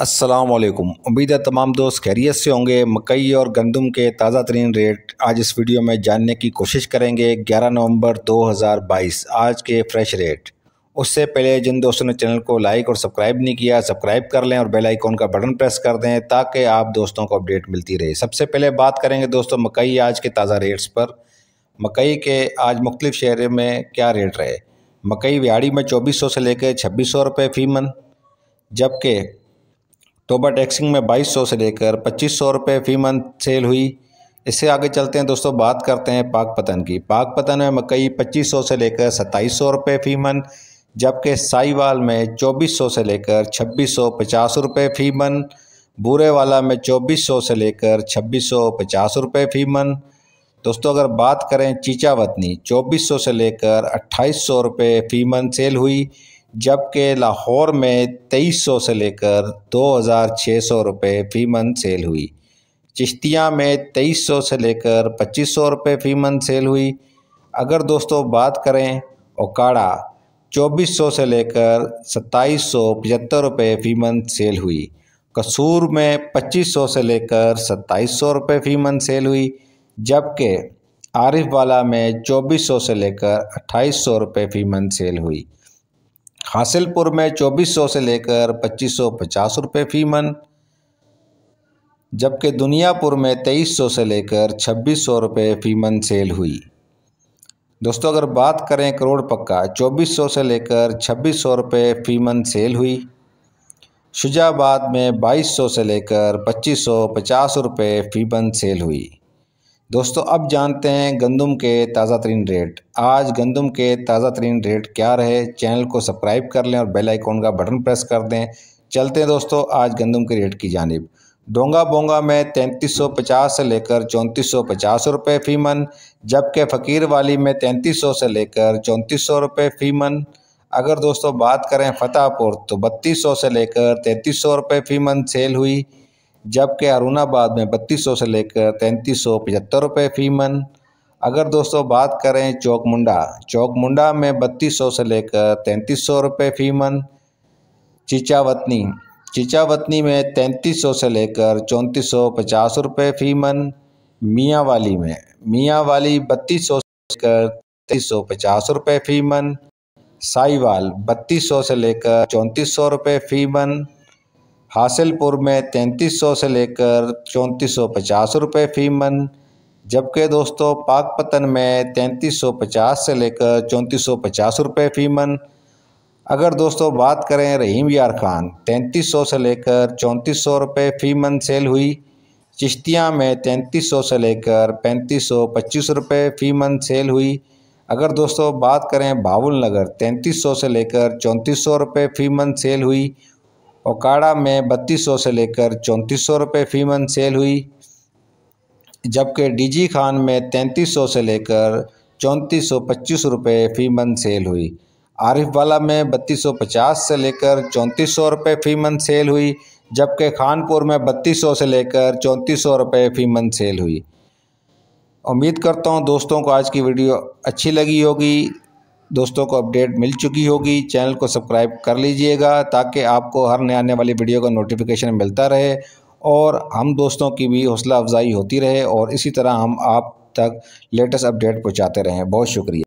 असलकुम उम्मीद है तमाम दोस्त खैरियत से होंगे मकई और गंदम के ताज़ा तरीन रेट आज इस वीडियो में जानने की कोशिश करेंगे 11 नवंबर 2022 आज के फ्रेश रेट उससे पहले जिन दोस्तों ने चैनल को लाइक और सब्सक्राइब नहीं किया सब्सक्राइब कर लें और बेल आइकॉन का बटन प्रेस कर दें ताकि आप दोस्तों को अपडेट मिलती रहे सबसे पहले बात करेंगे दोस्तों मकई आज के ताज़ा रेट्स पर मकई के आज मुख्तलिफ़ शहर में क्या रेट रहे मकई व्याड़ी में चौबीस से लेकर छब्बीस सौ रुपये फ़ी मन जबकि तोबा टैक्सिंग में 2200 से लेकर 2500 रुपए फ़ी मंथ सेल हुई इससे आगे चलते हैं दोस्तों बात करते हैं पाक पतन की पाक पतन में मकई 2500 से लेकर 2700 रुपए फ़ी मन जबकि साईवाल में 2400 से लेकर 2650 रुपए फ़ी मन वाला में 2400 से लेकर 2650 रुपए फ़ी मन दोस्तों अगर बात करें चीचावतनी सौ से लेकर अट्ठाईस सौ फ़ी मन सेल हुई जबकि लाहौर में तेईस सौ से लेकर दो हज़ार छः सौ रुपये फ़ी मन सेल हुई चिश्तियाँ में तेईस सौ से लेकर पच्चीस सौ रुपये फ़ी मन सेल हुई अगर दोस्तों बात करें ओकाड़ा चौबीस सौ से लेकर सत्ताईस सौ पचहत्तर रुपये फ़ी मन सेल हुई कसूर में पच्चीस सौ से लेकर सत्ताईस सौ रुपये फ़ी मन सेल हुई जबकि आरिफ वाला में चौबीस सौ से लेकर अट्ठाईस सौ रुपये फ़ी मन सेल हुई हासिलपुर में 2400 से लेकर 2550 रुपये फ़ी मन जबकि दुनियापुर में 2300 से लेकर 2600 रुपये फ़ी मन सेल हुई दोस्तों अगर बात करें करोड़ पक्का 2400 से लेकर 2600 रुपये फ़ी मन सेल हुई शुजाबाद में 2200 से लेकर 2550 रुपये फ़ी मन सेल हुई दोस्तों अब जानते हैं गंदम के ताज़ा तरीन रेट आज गंदम के ताज़ा तरीन रेट क्या रहे चैनल को सब्सक्राइब कर लें और बेल आइकॉन का बटन प्रेस कर दें चलते हैं दोस्तों आज गंदम के रेट की जानब डोंगा बोंगा में 3350 से लेकर 3450 रुपए फ़ी मन जबकि फ़कीर वाली में 3300 से लेकर 3400 रुपए फ़ी मन अगर दोस्तों बात करें फतेहपुर तो बत्तीस से लेकर तैंतीस रुपए फ़ी मन सेल हुई जबकि अरुणाबाद में बत्तीस सौ से लेकर तैंतीस सौ पचहत्तर रुपये फ़ी मन अगर दोस्तों बात करें चौकमुंडा चौकमुंडा में बत्तीस सौ से लेकर तैंतीस सौ रुपये फ़ी मन चिचावतनी चिचावतनी में तैंतीस सौ से लेकर चौंतीस सौ पचास रुपये फ़ी मन वाली में मियाँ वाली बत्तीस सौ से लेकर तैंतीस सौ पचास रुपये फ़ी मन साईवाल बत्तीस सौ से लेकर चौंतीस सौ रुपये फ़ी मन हासिलपुर में 3300 से लेकर पचास रुपए फ़ी मन जबकि दोस्तों पाकपतन में 3350 से लेकर पचास रुपए फ़ी मन अगर दोस्तों बात करें रहीम यार खान 3300 से लेकर सौ रुपए फ़ी मन सेल हुई चिश्तियाँ में 3300 से लेकर पच्चीस रुपए फ़ी मन सेल हुई अगर दोस्तों बात करें बाबुल नगर सौ से लेकर सौ रुपए फ़ी मन सेल हुई ओकाड़ा में बत्तीस सौ से लेकर चौंतीस सौ रुपये फ़ी मन सेल हुई जबकि डीजी खान में तैंतीस सौ से लेकर चौंतीस सौ पच्चीस रुपये फ़ी मन सेल हुई आरिफ वाला में बत्तीस सौ पचास से लेकर चौंतीस सौ रुपये फ़ी मन सेल हुई जबकि खानपुर में बत्तीस सौ से लेकर चौंतीस सौ रुपये फ़ी मन सेल हुई उम्मीद करता हूँ दोस्तों को आज की वीडियो अच्छी लगी होगी दोस्तों को अपडेट मिल चुकी होगी चैनल को सब्सक्राइब कर लीजिएगा ताकि आपको हर नए आने वाली वीडियो का नोटिफिकेशन मिलता रहे और हम दोस्तों की भी हौसला अफजाई होती रहे और इसी तरह हम आप तक लेटेस्ट अपडेट पहुँचाते रहें बहुत शुक्रिया